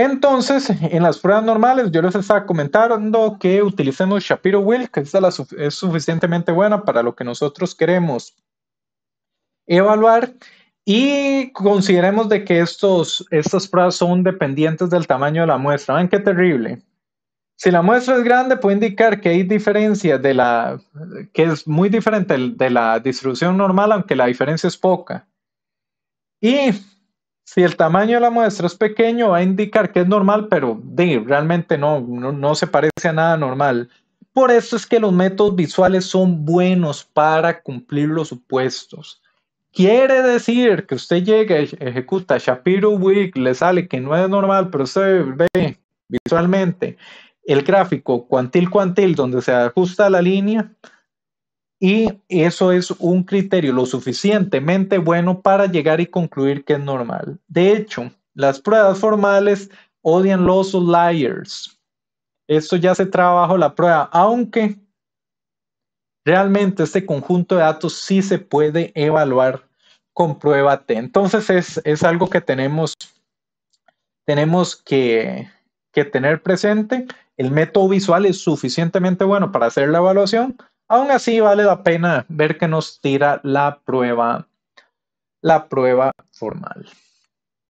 Entonces, en las pruebas normales, yo les estaba comentando que utilicemos Shapiro-Wilk, que es suficientemente buena para lo que nosotros queremos evaluar. Y consideremos de que estos, estas pruebas son dependientes del tamaño de la muestra. aunque qué terrible. Si la muestra es grande, puede indicar que hay diferencia de la, que es muy diferente de la distribución normal, aunque la diferencia es poca. Y si el tamaño de la muestra es pequeño, va a indicar que es normal, pero realmente no, no, se parece a nada normal. Por eso es que los métodos visuales son buenos para cumplir los supuestos. Quiere decir que usted llega, ejecuta Shapiro Week, le sale que no es normal, pero usted ve visualmente el gráfico cuantil-cuantil donde se ajusta la línea, y eso es un criterio lo suficientemente bueno para llegar y concluir que es normal. De hecho, las pruebas formales odian los liars. Esto ya se trabajó la prueba, aunque realmente este conjunto de datos sí se puede evaluar con prueba T. Entonces es, algo que tenemos, tenemos que, que tener presente. El método visual es suficientemente bueno para hacer la evaluación, Aún así, vale la pena ver que nos tira la prueba, la prueba formal.